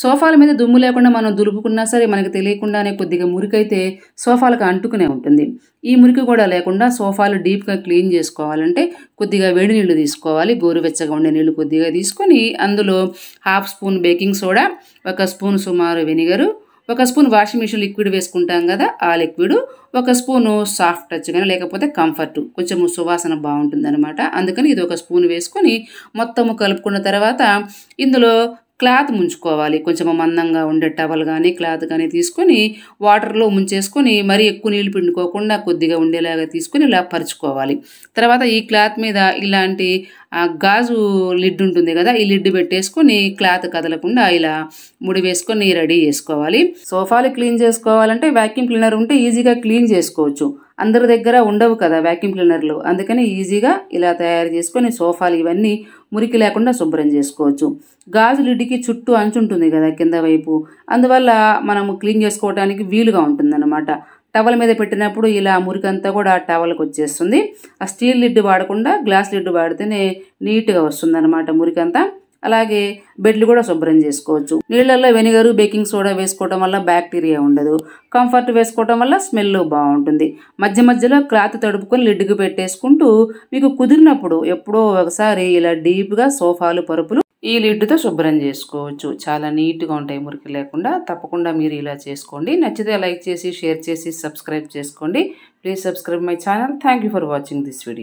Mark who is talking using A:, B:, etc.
A: సోఫాల మీద దుమ్ము లేకుండా మనం దులుపుకున్నా సరే మనకు తెలియకుండానే కొద్దిగా మురికైతే సోఫాలకు అంటుకునే ఉంటుంది ఈ మురికి కూడా లేకుండా సోఫాలు డీప్గా క్లీన్ చేసుకోవాలంటే కొద్దిగా వేడి నీళ్లు తీసుకోవాలి గోరువెచ్చగా ఉండే నీళ్లు కొద్దిగా తీసుకొని అందులో హాఫ్ స్పూన్ బేకింగ్ సోడా ఒక స్పూన్ సుమారు వెనిగరు ఒక స్పూన్ వాషింగ్ మిషన్ లిక్విడ్ వేసుకుంటాం కదా ఆ లిక్విడ్ ఒక స్పూను సాఫ్ట్ టచ్ కానీ లేకపోతే కంఫర్ట్ కొంచెం సువాసన బాగుంటుంది అనమాట అందుకని ఇది ఒక స్పూన్ వేసుకొని మొత్తము కలుపుకున్న తర్వాత ఇందులో క్లాత్ ముంచుకోవాలి కొంచెం మందంగా ఉండే టవల్ కానీ క్లాత్ కానీ తీసుకొని వాటర్లో ముంచేసుకొని మరీ ఎక్కువ నీళ్ళు పిండుకోకుండా కొద్దిగా ఉండేలాగా తీసుకొని ఇలా పరుచుకోవాలి తర్వాత ఈ క్లాత్ మీద ఇలాంటి గాజు లిడ్ ఉంటుంది కదా ఈ లిడ్ పెట్టేసుకొని క్లాత్ కదలకుండా ఇలా ముడి వేసుకొని రెడీ చేసుకోవాలి సోఫాలు క్లీన్ చేసుకోవాలంటే వ్యాక్యూమ్ క్లీనర్ ఉంటే ఈజీగా క్లీన్ చేసుకోవచ్చు అందరి దగ్గర ఉండవు కదా వ్యాక్యూమ్ క్లీనర్లు అందుకని ఈజీగా ఇలా తయారు చేసుకొని సోఫాలు ఇవన్నీ మురికి లేకుండా శుభ్రం చేసుకోవచ్చు గాజు లిడ్డికి చుట్టూ అంచుంటుంది కదా కింద వైపు అందువల్ల మనము క్లీన్ చేసుకోవడానికి వీలుగా ఉంటుందన్నమాట టవల్ మీద పెట్టినప్పుడు ఇలా మురికంతా కూడా టవల్కి వచ్చేస్తుంది ఆ స్టీల్ లిడ్ వాడకుండా గ్లాస్ లిడ్ వాడితేనే నీట్గా వస్తుందన్నమాట మురికంతా అలాగే బెడ్లు కూడా శుభ్రం చేసుకోవచ్చు నీళ్ళల్లో వెనిగరు బేకింగ్ సోడా వేసుకోవటం వల్ల బ్యాక్టీరియా ఉండదు కంఫర్ట్ వేసుకోవటం వల్ల స్మెల్ బాగుంటుంది మధ్య మధ్యలో క్లాత్ తడుపుకొని లిడ్డుకు పెట్టేసుకుంటూ మీకు కుదిరినప్పుడు ఎప్పుడో ఒకసారి ఇలా డీప్గా సోఫాలు పరుపులు ఈ లిడ్డుతో శుభ్రం చేసుకోవచ్చు చాలా నీట్గా ఉంటాయి మురికి లేకుండా తప్పకుండా మీరు ఇలా చేసుకోండి నచ్చితే లైక్ చేసి షేర్ చేసి సబ్స్క్రైబ్ చేసుకోండి please subscribe my channel thank for watching this video